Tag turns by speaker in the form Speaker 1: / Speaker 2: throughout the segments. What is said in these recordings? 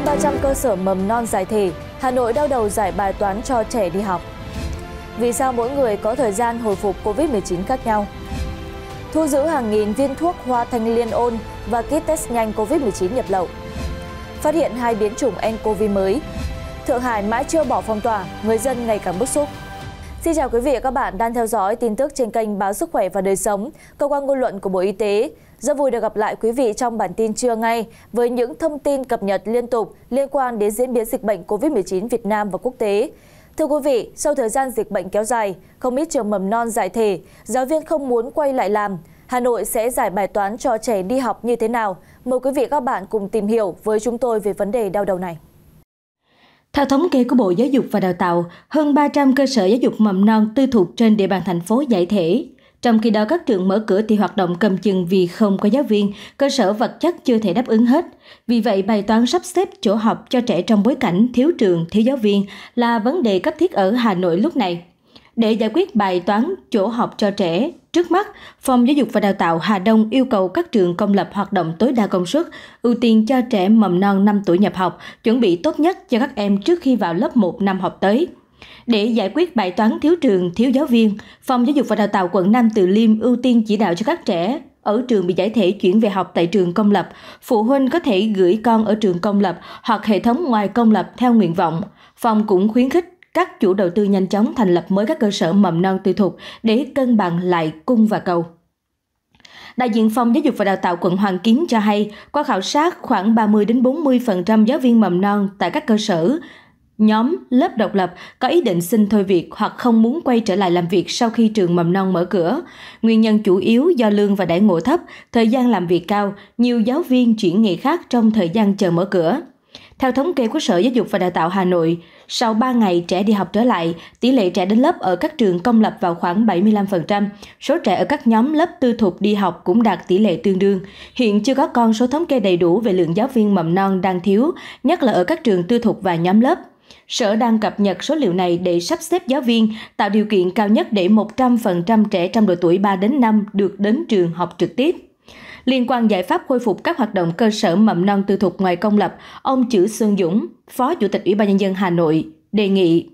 Speaker 1: Hơn 300 cơ sở mầm non giải thể, Hà Nội đau đầu giải bài toán cho trẻ đi học. Vì sao mỗi người có thời gian hồi phục COVID-19 khác nhau? Thu giữ hàng nghìn viên thuốc hoa thanh liên ôn và kit test nhanh COVID-19 nhập lậu. Phát hiện hai biến chủng nCoV mới. Thượng Hải mãi chưa bỏ phong tỏa, người dân ngày càng bức xúc. Xin chào quý vị và các bạn đang theo dõi tin tức trên kênh Báo Sức Khỏe và Đời Sống, cơ quan ngôn luận của Bộ Y tế. Rất vui được gặp lại quý vị trong bản tin trưa ngay với những thông tin cập nhật liên tục liên quan đến diễn biến dịch bệnh COVID-19 Việt Nam và quốc tế. Thưa quý vị, sau thời gian dịch bệnh kéo dài, không ít trường mầm non giải thể, giáo viên không muốn quay lại làm. Hà Nội sẽ giải bài toán cho trẻ đi học như thế nào? Mời quý vị các bạn cùng tìm hiểu với chúng tôi về vấn đề đau đầu này.
Speaker 2: Theo thống kê của Bộ Giáo dục và Đào tạo, hơn 300 cơ sở giáo dục mầm non tư thuộc trên địa bàn thành phố giải thể. Trong khi đó, các trường mở cửa thì hoạt động cầm chừng vì không có giáo viên, cơ sở vật chất chưa thể đáp ứng hết. Vì vậy, bài toán sắp xếp chỗ học cho trẻ trong bối cảnh thiếu trường, thiếu giáo viên là vấn đề cấp thiết ở Hà Nội lúc này. Để giải quyết bài toán chỗ học cho trẻ, Trước mắt, Phòng Giáo dục và Đào tạo Hà Đông yêu cầu các trường công lập hoạt động tối đa công suất, ưu tiên cho trẻ mầm non 5 tuổi nhập học, chuẩn bị tốt nhất cho các em trước khi vào lớp 1 năm học tới. Để giải quyết bài toán thiếu trường, thiếu giáo viên, Phòng Giáo dục và Đào tạo quận Nam Từ Liêm ưu tiên chỉ đạo cho các trẻ ở trường bị giải thể chuyển về học tại trường công lập, phụ huynh có thể gửi con ở trường công lập hoặc hệ thống ngoài công lập theo nguyện vọng. Phòng cũng khuyến khích các chủ đầu tư nhanh chóng thành lập mới các cơ sở mầm non tư thục để cân bằng lại cung và cầu. Đại diện Phòng Giáo dục và Đào tạo quận Hoàng Kiếm cho hay, qua khảo sát khoảng 30 đến 40% giáo viên mầm non tại các cơ sở nhóm lớp độc lập có ý định xin thôi việc hoặc không muốn quay trở lại làm việc sau khi trường mầm non mở cửa. Nguyên nhân chủ yếu do lương và đãi ngộ thấp, thời gian làm việc cao, nhiều giáo viên chuyển nghề khác trong thời gian chờ mở cửa. Theo thống kê của Sở Giáo dục và Đào tạo Hà Nội, sau 3 ngày trẻ đi học trở lại, tỷ lệ trẻ đến lớp ở các trường công lập vào khoảng 75%, số trẻ ở các nhóm lớp tư thục đi học cũng đạt tỷ lệ tương đương. Hiện chưa có con số thống kê đầy đủ về lượng giáo viên mầm non đang thiếu, nhất là ở các trường tư thục và nhóm lớp. Sở đang cập nhật số liệu này để sắp xếp giáo viên, tạo điều kiện cao nhất để 100% trẻ trong độ tuổi 3 đến 5 được đến trường học trực tiếp. Liên quan giải pháp khôi phục các hoạt động cơ sở mầm non tư thục ngoài công lập, ông Chữ Xuân Dũng, Phó Chủ tịch Ủy ban Nhân dân Hà Nội, đề nghị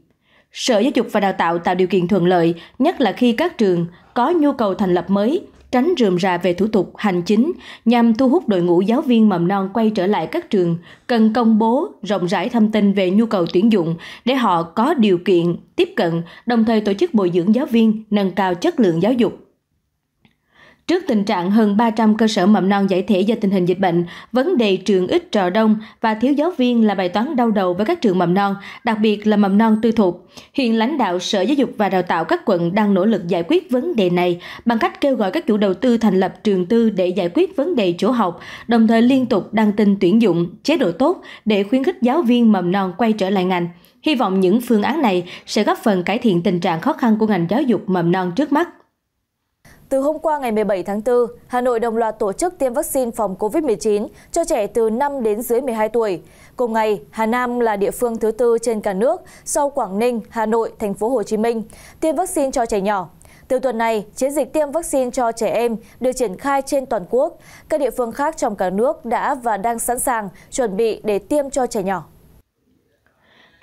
Speaker 2: Sở Giáo dục và Đào tạo tạo điều kiện thuận lợi, nhất là khi các trường có nhu cầu thành lập mới, tránh rườm rà về thủ tục hành chính nhằm thu hút đội ngũ giáo viên mầm non quay trở lại các trường, cần công bố rộng rãi thông tin về nhu cầu tuyển dụng để họ có điều kiện tiếp cận, đồng thời tổ chức bồi dưỡng giáo viên, nâng cao chất lượng giáo dục. Trước tình trạng hơn 300 cơ sở mầm non giải thể do tình hình dịch bệnh, vấn đề trường ít trò đông và thiếu giáo viên là bài toán đau đầu với các trường mầm non, đặc biệt là mầm non tư thục. Hiện lãnh đạo Sở Giáo dục và Đào tạo các quận đang nỗ lực giải quyết vấn đề này bằng cách kêu gọi các chủ đầu tư thành lập trường tư để giải quyết vấn đề chỗ học, đồng thời liên tục đăng tin tuyển dụng, chế độ tốt để khuyến khích giáo viên mầm non quay trở lại ngành. Hy vọng những phương án này sẽ góp phần cải thiện tình trạng khó khăn của ngành giáo dục mầm non trước mắt.
Speaker 1: Từ hôm qua ngày 17 tháng 4, Hà Nội đồng loạt tổ chức tiêm vaccine phòng COVID-19 cho trẻ từ 5 đến dưới 12 tuổi. Cùng ngày, Hà Nam là địa phương thứ tư trên cả nước sau Quảng Ninh, Hà Nội, Thành phố Hồ Chí Minh tiêm vaccine cho trẻ nhỏ. Từ tuần này, chiến dịch tiêm vaccine cho trẻ em được triển khai trên toàn quốc. Các địa phương khác trong cả nước đã và đang sẵn sàng chuẩn bị để tiêm cho trẻ nhỏ.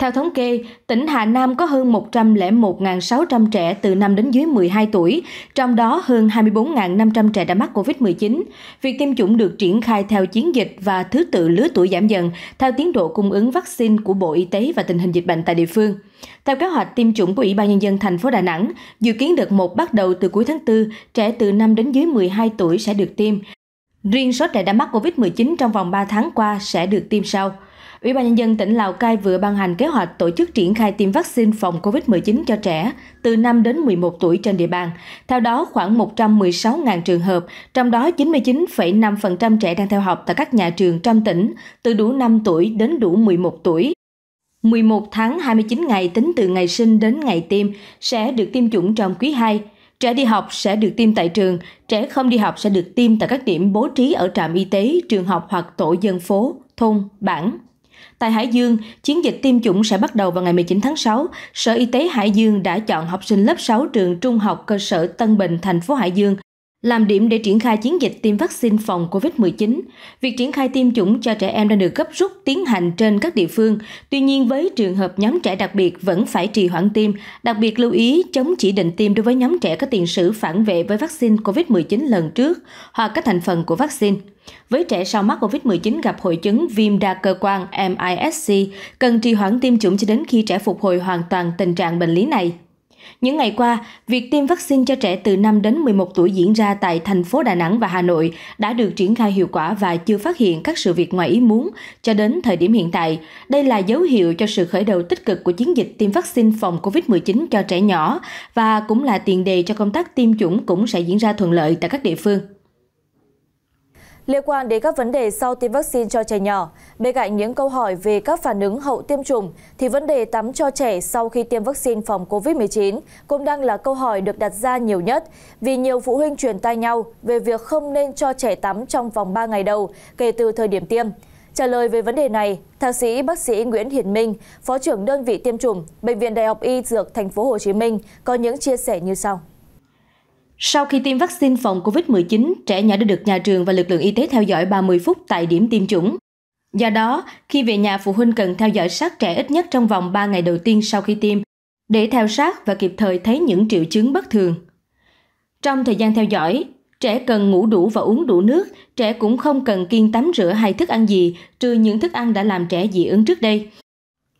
Speaker 1: Theo thống kê,
Speaker 2: tỉnh Hà Nam có hơn 101.600 trẻ từ 5 đến dưới 12 tuổi, trong đó hơn 24.500 trẻ đã mắc COVID-19. Việc tiêm chủng được triển khai theo chiến dịch và thứ tự lứa tuổi giảm dần theo tiến độ cung ứng vaccine của Bộ Y tế và tình hình dịch bệnh tại địa phương. Theo kế hoạch tiêm chủng của Ủy ban Nhân dân thành phố Đà Nẵng, dự kiến đợt 1 bắt đầu từ cuối tháng 4, trẻ từ 5 đến dưới 12 tuổi sẽ được tiêm. Riêng số trẻ đã mắc COVID-19 trong vòng 3 tháng qua sẽ được tiêm sau. Ủy ban Nhân dân tỉnh Lào Cai vừa ban hành kế hoạch tổ chức triển khai tiêm vaccine phòng COVID-19 cho trẻ từ 5 đến 11 tuổi trên địa bàn. Theo đó, khoảng 116.000 trường hợp, trong đó 99,5% trẻ đang theo học tại các nhà trường trong tỉnh, từ đủ 5 tuổi đến đủ 11 tuổi. 11 tháng 29 ngày tính từ ngày sinh đến ngày tiêm sẽ được tiêm chủng trong quý 2. Trẻ đi học sẽ được tiêm tại trường, trẻ không đi học sẽ được tiêm tại các điểm bố trí ở trạm y tế, trường học hoặc tổ dân phố, thôn, bản. Tại Hải Dương, chiến dịch tiêm chủng sẽ bắt đầu vào ngày 19 tháng 6. Sở Y tế Hải Dương đã chọn học sinh lớp 6 trường Trung học cơ sở Tân Bình, thành phố Hải Dương làm điểm để triển khai chiến dịch tiêm vaccine phòng COVID-19, việc triển khai tiêm chủng cho trẻ em đã được gấp rút tiến hành trên các địa phương. Tuy nhiên, với trường hợp nhóm trẻ đặc biệt vẫn phải trì hoãn tiêm, đặc biệt lưu ý chống chỉ định tiêm đối với nhóm trẻ có tiền sử phản vệ với vaccine COVID-19 lần trước hoặc các thành phần của vaccine. Với trẻ sau mắc COVID-19 gặp hội chứng viêm đa cơ quan MISC, cần trì hoãn tiêm chủng cho đến khi trẻ phục hồi hoàn toàn tình trạng bệnh lý này. Những ngày qua, việc tiêm vaccine cho trẻ từ 5 đến 11 tuổi diễn ra tại thành phố Đà Nẵng và Hà Nội đã được triển khai hiệu quả và chưa phát hiện các sự việc ngoài ý muốn cho đến thời điểm hiện tại. Đây là dấu hiệu cho sự khởi đầu tích cực của chiến dịch tiêm vaccine phòng COVID-19 cho trẻ nhỏ và cũng là tiền đề cho công tác tiêm chủng cũng sẽ diễn ra thuận lợi tại các địa phương.
Speaker 1: Liên quan đến các vấn đề sau tiêm vaccine cho trẻ nhỏ, bên cạnh những câu hỏi về các phản ứng hậu tiêm chủng, thì vấn đề tắm cho trẻ sau khi tiêm vaccine phòng COVID-19 cũng đang là câu hỏi được đặt ra nhiều nhất vì nhiều phụ huynh truyền tay nhau về việc không nên cho trẻ tắm trong vòng 3 ngày đầu kể từ thời điểm tiêm. Trả lời về vấn đề này, thạc sĩ bác sĩ Nguyễn Hiền Minh, Phó trưởng đơn vị tiêm chủng Bệnh viện Đại học Y Dược Thành phố Hồ Chí Minh có những chia sẻ như sau. Sau
Speaker 2: khi tiêm vaccine phòng COVID-19, trẻ nhỏ đã được nhà trường và lực lượng y tế theo dõi 30 phút tại điểm tiêm chủng. Do đó, khi về nhà phụ huynh cần theo dõi sát trẻ ít nhất trong vòng 3 ngày đầu tiên sau khi tiêm, để theo sát và kịp thời thấy những triệu chứng bất thường. Trong thời gian theo dõi, trẻ cần ngủ đủ và uống đủ nước, trẻ cũng không cần kiêng tắm rửa hay thức ăn gì, trừ những thức ăn đã làm trẻ dị ứng trước đây.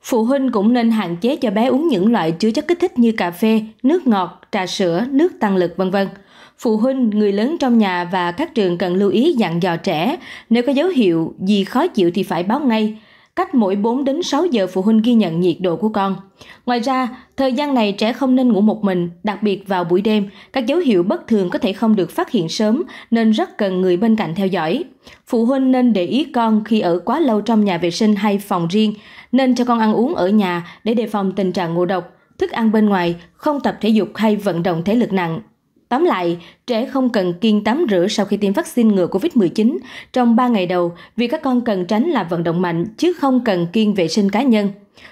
Speaker 2: Phụ huynh cũng nên hạn chế cho bé uống những loại chứa chất kích thích như cà phê, nước ngọt, trà sữa, nước tăng lực vân vân. Phụ huynh, người lớn trong nhà và các trường cần lưu ý dặn dò trẻ, nếu có dấu hiệu gì khó chịu thì phải báo ngay cách mỗi 4 đến 6 giờ phụ huynh ghi nhận nhiệt độ của con. Ngoài ra, thời gian này trẻ không nên ngủ một mình, đặc biệt vào buổi đêm, các dấu hiệu bất thường có thể không được phát hiện sớm nên rất cần người bên cạnh theo dõi. Phụ huynh nên để ý con khi ở quá lâu trong nhà vệ sinh hay phòng riêng, nên cho con ăn uống ở nhà để đề phòng tình trạng ngộ độc, thức ăn bên ngoài, không tập thể dục hay vận động thể lực nặng. Tóm lại, trẻ không cần kiêng tắm rửa sau khi tiêm vaccine ngừa COVID-19. Trong 3 ngày đầu, vì các con cần tránh là vận động mạnh chứ không cần kiêng vệ sinh cá nhân.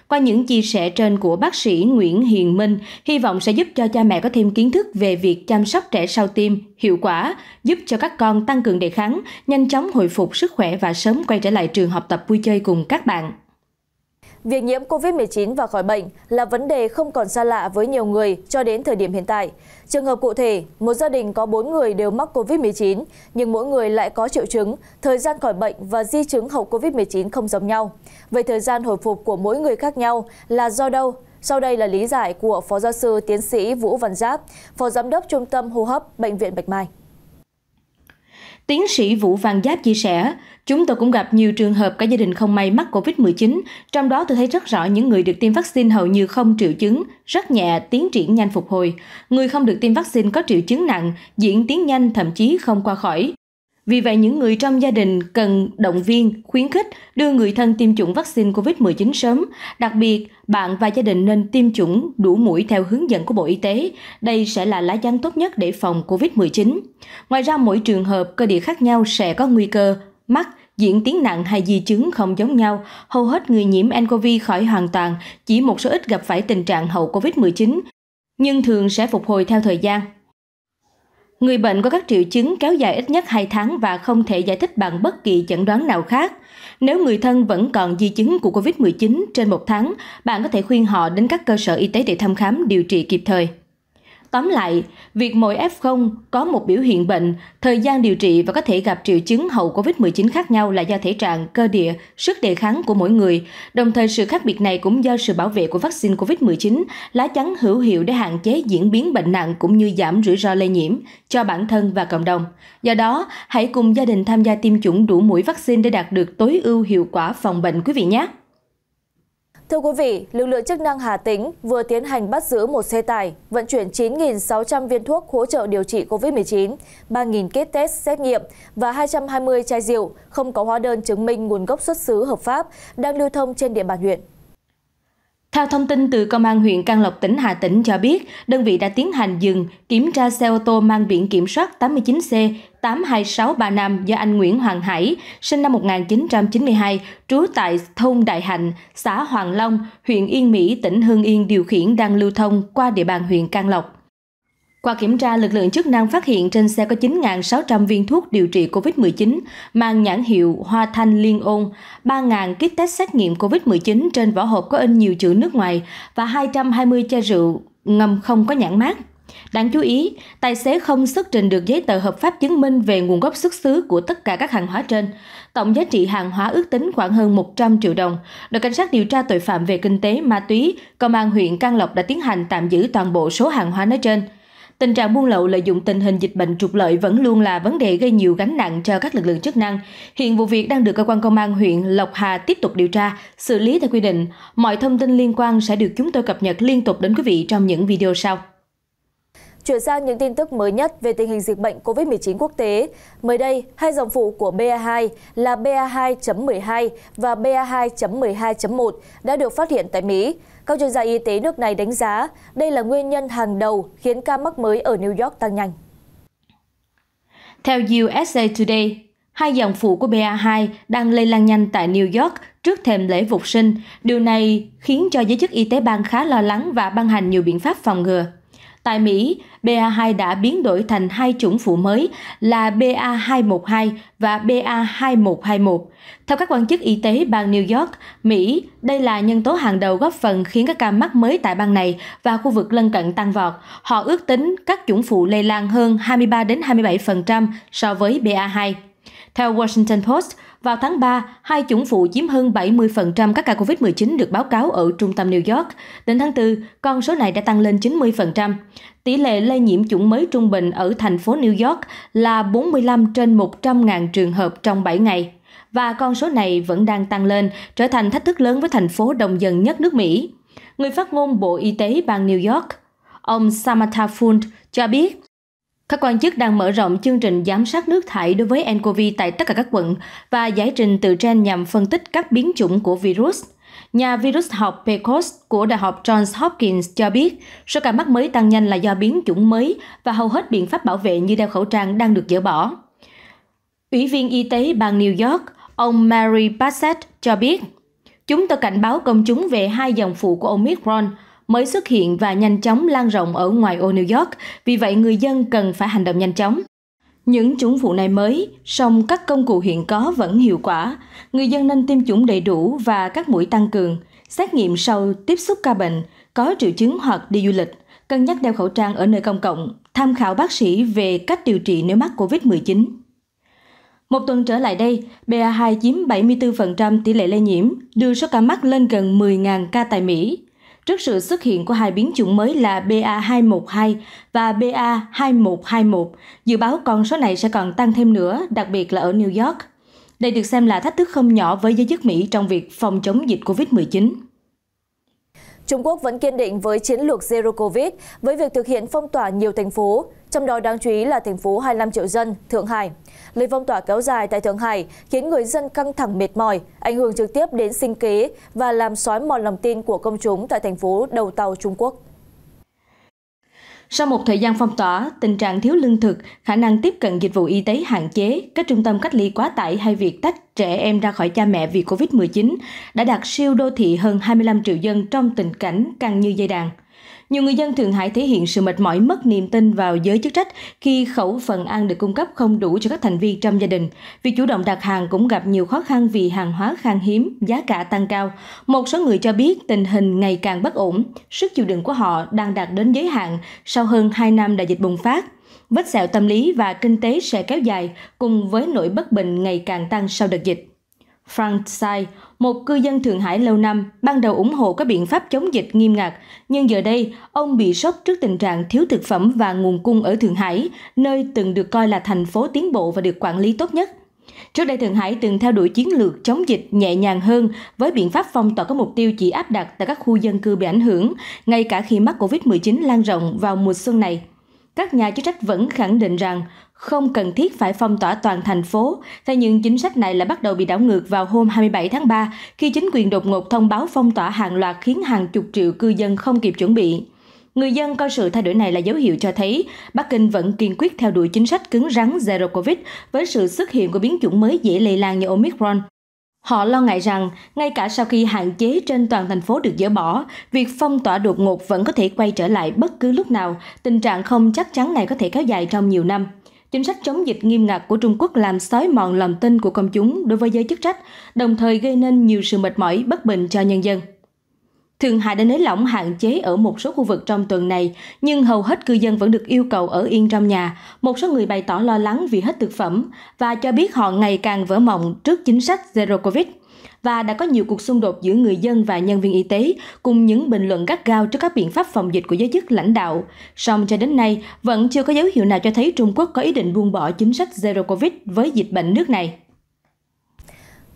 Speaker 2: Qua những chia sẻ trên của bác sĩ Nguyễn Hiền Minh, hy vọng sẽ giúp cho cha mẹ có thêm kiến thức về việc chăm sóc trẻ sau tiêm hiệu quả, giúp cho các con tăng cường đề kháng, nhanh chóng hồi phục sức khỏe và sớm quay trở lại trường học tập vui chơi cùng các bạn
Speaker 1: việc nhiễm covid một chín và khỏi bệnh là vấn đề không còn xa lạ với nhiều người cho đến thời điểm hiện tại trường hợp cụ thể một gia đình có bốn người đều mắc covid một chín nhưng mỗi người lại có triệu chứng thời gian khỏi bệnh và di chứng hậu covid một chín không giống nhau vậy thời gian hồi phục của mỗi người khác nhau là do đâu sau đây là lý giải của phó giáo sư tiến sĩ vũ văn giáp phó giám đốc trung tâm hô hấp bệnh viện bạch mai
Speaker 2: Tiến sĩ Vũ Văn Giáp chia sẻ, chúng tôi cũng gặp nhiều trường hợp cả gia đình không may mắc COVID-19, trong đó tôi thấy rất rõ những người được tiêm vaccine hầu như không triệu chứng, rất nhẹ, tiến triển nhanh phục hồi. Người không được tiêm vaccine có triệu chứng nặng, diễn tiến nhanh thậm chí không qua khỏi. Vì vậy, những người trong gia đình cần động viên, khuyến khích đưa người thân tiêm chủng vaccine COVID-19 sớm. Đặc biệt, bạn và gia đình nên tiêm chủng đủ mũi theo hướng dẫn của Bộ Y tế. Đây sẽ là lá chắn tốt nhất để phòng COVID-19. Ngoài ra, mỗi trường hợp, cơ địa khác nhau sẽ có nguy cơ mắc, diễn tiến nặng hay di chứng không giống nhau, hầu hết người nhiễm nCoV khỏi hoàn toàn, chỉ một số ít gặp phải tình trạng hậu COVID-19, nhưng thường sẽ phục hồi theo thời gian. Người bệnh có các triệu chứng kéo dài ít nhất 2 tháng và không thể giải thích bằng bất kỳ chẩn đoán nào khác. Nếu người thân vẫn còn di chứng của COVID-19 trên một tháng, bạn có thể khuyên họ đến các cơ sở y tế để thăm khám điều trị kịp thời. Tóm lại, việc mỗi F0 có một biểu hiện bệnh, thời gian điều trị và có thể gặp triệu chứng hậu COVID-19 khác nhau là do thể trạng, cơ địa, sức đề kháng của mỗi người. Đồng thời sự khác biệt này cũng do sự bảo vệ của vaccine COVID-19, lá chắn hữu hiệu để hạn chế diễn biến bệnh nặng cũng như giảm rủi ro lây nhiễm cho bản thân và cộng đồng. Do đó, hãy cùng gia đình tham gia tiêm chủng đủ mũi vaccine để đạt được tối ưu hiệu quả phòng bệnh quý vị nhé.
Speaker 1: Thưa quý vị, lực lượng chức năng Hà Tĩnh vừa tiến hành bắt giữ một xe tải vận chuyển 9.600 viên thuốc hỗ trợ điều trị COVID-19, 3.000 kit test xét nghiệm và 220 chai rượu không có hóa đơn chứng minh nguồn gốc xuất xứ hợp pháp đang lưu thông trên địa bàn huyện. Theo thông tin từ Công
Speaker 2: an huyện Can Lộc tỉnh Hà Tĩnh cho biết, đơn vị đã tiến hành dừng kiểm tra xe ô tô mang biển kiểm soát 89C tám hai sáu ba năm do anh Nguyễn Hoàng Hải, sinh năm một nghìn chín chín trăm mươi hai trú tại thôn Đại Hạnh, xã Hoàng Long, huyện Yên Mỹ, tỉnh Hưng Yên điều khiển đang lưu thông qua địa bàn huyện Can Lộc. Qua kiểm tra, lực lượng chức năng phát hiện trên xe có 9.600 viên thuốc điều trị COVID-19 mang nhãn hiệu Hoa Thanh Liên Ôn, 3.000 kit test xét nghiệm COVID-19 trên vỏ hộp có in nhiều chữ nước ngoài và 220 chai rượu ngâm không có nhãn mát đáng chú ý tài xế không xuất trình được giấy tờ hợp pháp chứng minh về nguồn gốc xuất xứ của tất cả các hàng hóa trên tổng giá trị hàng hóa ước tính khoảng hơn 100 triệu đồng đội cảnh sát điều tra tội phạm về kinh tế ma túy công an huyện can lộc đã tiến hành tạm giữ toàn bộ số hàng hóa nói trên tình trạng buôn lậu lợi dụng tình hình dịch bệnh trục lợi vẫn luôn là vấn đề gây nhiều gánh nặng cho các lực lượng chức năng. Hiện vụ việc đang được cơ quan công an huyện Lộc Hà tiếp tục điều tra, xử lý theo quy định. Mọi thông tin liên quan sẽ được chúng tôi cập nhật liên tục đến quý vị trong những video sau.
Speaker 1: Chuyển sang những tin tức mới nhất về tình hình dịch bệnh COVID-19 quốc tế. Mới đây, hai dòng phụ của BA2 là BA2.12 và BA2.12.1 đã được phát hiện tại Mỹ. Các chuyên gia y tế nước này đánh giá đây là nguyên nhân hàng đầu khiến ca mắc mới ở New York tăng nhanh.
Speaker 2: Theo USA Today, hai dòng phụ của BA2 đang lây lan nhanh tại New York trước thềm lễ Phục sinh. Điều này khiến cho giới chức y tế bang khá lo lắng và ban hành nhiều biện pháp phòng ngừa. Tại Mỹ, BA2 đã biến đổi thành hai chủng phụ mới là BA212 và BA2121. Theo các quan chức y tế bang New York, Mỹ, đây là nhân tố hàng đầu góp phần khiến các ca mắc mới tại bang này và khu vực lân cận tăng vọt. Họ ước tính các chủng phụ lây lan hơn 23 đến 27% so với BA2. Theo Washington Post, vào tháng 3, hai chủng phụ chiếm hơn 70% các ca COVID-19 được báo cáo ở trung tâm New York. Đến tháng 4, con số này đã tăng lên 90%. Tỷ lệ lây nhiễm chủng mới trung bình ở thành phố New York là 45 trên 100.000 trường hợp trong 7 ngày. Và con số này vẫn đang tăng lên, trở thành thách thức lớn với thành phố đông dân nhất nước Mỹ. Người phát ngôn Bộ Y tế bang New York, ông Samantha Fund cho biết các quan chức đang mở rộng chương trình giám sát nước thải đối với nCoV tại tất cả các quận và giải trình từ trên nhằm phân tích các biến chủng của virus. Nhà virus học Pecos của Đại học Johns Hopkins cho biết số ca mắc mới tăng nhanh là do biến chủng mới và hầu hết biện pháp bảo vệ như đeo khẩu trang đang được dỡ bỏ. Ủy viên y tế bang New York, ông Mary Bassett cho biết, chúng tôi cảnh báo công chúng về hai dòng phụ của Omicron – mới xuất hiện và nhanh chóng lan rộng ở ngoài ô New York, vì vậy người dân cần phải hành động nhanh chóng. Những chủng phụ này mới, song các công cụ hiện có vẫn hiệu quả. Người dân nên tiêm chủng đầy đủ và các mũi tăng cường, xét nghiệm sau tiếp xúc ca bệnh, có triệu chứng hoặc đi du lịch, cân nhắc đeo khẩu trang ở nơi công cộng, tham khảo bác sĩ về cách điều trị nếu mắc COVID-19. Một tuần trở lại đây, BA2 chiếm 74% tỷ lệ lây nhiễm, đưa số ca mắc lên gần 10.000 ca tại Mỹ trước sự xuất hiện của hai biến chủng mới là BA212 và BA2121. Dự báo con số này sẽ còn tăng thêm nữa, đặc biệt là ở New York. Đây được xem là thách thức không nhỏ với giới chức Mỹ trong việc phòng chống dịch COVID-19.
Speaker 1: Trung Quốc vẫn kiên định với chiến lược Zero Covid với việc thực hiện phong tỏa nhiều thành phố trong đó đáng chú ý là thành phố 25 triệu dân, Thượng Hải. Lệnh phong tỏa kéo dài tại Thượng Hải khiến người dân căng thẳng mệt mỏi, ảnh hưởng trực tiếp đến sinh kế và làm xói mòn lòng tin của công chúng tại thành phố đầu tàu Trung Quốc.
Speaker 2: Sau một thời gian phong tỏa, tình trạng thiếu lương thực, khả năng tiếp cận dịch vụ y tế hạn chế, các trung tâm cách ly quá tải hay việc tách trẻ em ra khỏi cha mẹ vì COVID-19 đã đặt siêu đô thị hơn 25 triệu dân trong tình cảnh căng như dây đàn. Nhiều người dân Thượng Hải thể hiện sự mệt mỏi mất niềm tin vào giới chức trách khi khẩu phần ăn được cung cấp không đủ cho các thành viên trong gia đình. Việc chủ động đặt hàng cũng gặp nhiều khó khăn vì hàng hóa khan hiếm, giá cả tăng cao. Một số người cho biết tình hình ngày càng bất ổn, sức chịu đựng của họ đang đạt đến giới hạn sau hơn 2 năm đại dịch bùng phát. Vết sẹo tâm lý và kinh tế sẽ kéo dài cùng với nỗi bất bình ngày càng tăng sau đợt dịch. Frank Tsai, một cư dân Thượng Hải lâu năm, ban đầu ủng hộ các biện pháp chống dịch nghiêm ngặt, nhưng giờ đây ông bị sốc trước tình trạng thiếu thực phẩm và nguồn cung ở Thượng Hải, nơi từng được coi là thành phố tiến bộ và được quản lý tốt nhất. Trước đây Thượng Hải từng theo đuổi chiến lược chống dịch nhẹ nhàng hơn với biện pháp phong tỏa có mục tiêu chỉ áp đặt tại các khu dân cư bị ảnh hưởng, ngay cả khi mắc COVID-19 lan rộng vào mùa xuân này các nhà chức trách vẫn khẳng định rằng không cần thiết phải phong tỏa toàn thành phố, thế nhưng chính sách này lại bắt đầu bị đảo ngược vào hôm 27 tháng 3 khi chính quyền đột ngột thông báo phong tỏa hàng loạt khiến hàng chục triệu cư dân không kịp chuẩn bị. Người dân coi sự thay đổi này là dấu hiệu cho thấy Bắc Kinh vẫn kiên quyết theo đuổi chính sách cứng rắn Zero Covid với sự xuất hiện của biến chủng mới dễ lây lan như Omicron. Họ lo ngại rằng, ngay cả sau khi hạn chế trên toàn thành phố được dỡ bỏ, việc phong tỏa đột ngột vẫn có thể quay trở lại bất cứ lúc nào, tình trạng không chắc chắn này có thể kéo dài trong nhiều năm. Chính sách chống dịch nghiêm ngặt của Trung Quốc làm xói mòn lòng tin của công chúng đối với giới chức trách, đồng thời gây nên nhiều sự mệt mỏi, bất bình cho nhân dân. Thượng Hải đã nới lỏng hạn chế ở một số khu vực trong tuần này, nhưng hầu hết cư dân vẫn được yêu cầu ở yên trong nhà. Một số người bày tỏ lo lắng vì hết thực phẩm và cho biết họ ngày càng vỡ mộng trước chính sách Zero Covid và đã có nhiều cuộc xung đột giữa người dân và nhân viên y tế cùng những bình luận gắt gao trước các biện pháp phòng dịch của giới chức lãnh đạo. Song cho đến nay, vẫn chưa có dấu hiệu nào cho thấy Trung Quốc có ý định buông bỏ chính sách Zero Covid với dịch bệnh nước này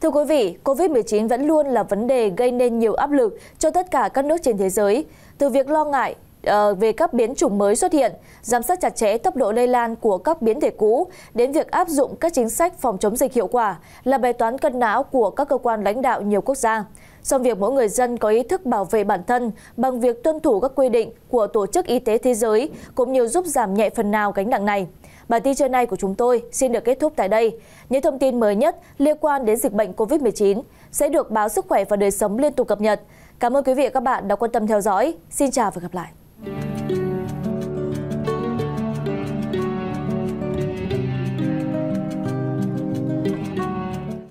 Speaker 1: thưa quý vị covid 19 vẫn luôn là vấn đề gây nên nhiều áp lực cho tất cả các nước trên thế giới từ việc lo ngại ờ, về các biến chủng mới xuất hiện giám sát chặt chẽ tốc độ lây lan của các biến thể cũ đến việc áp dụng các chính sách phòng chống dịch hiệu quả là bài toán cân não của các cơ quan lãnh đạo nhiều quốc gia song việc mỗi người dân có ý thức bảo vệ bản thân bằng việc tuân thủ các quy định của tổ chức y tế thế giới cũng như giúp giảm nhẹ phần nào gánh nặng này Bản tin trưa nay của chúng tôi xin được kết thúc tại đây. Những thông tin mới nhất liên quan đến dịch bệnh COVID-19 sẽ được báo Sức khỏe và Đời sống liên tục cập nhật. Cảm ơn quý vị và các bạn đã quan tâm theo dõi. Xin chào và gặp lại.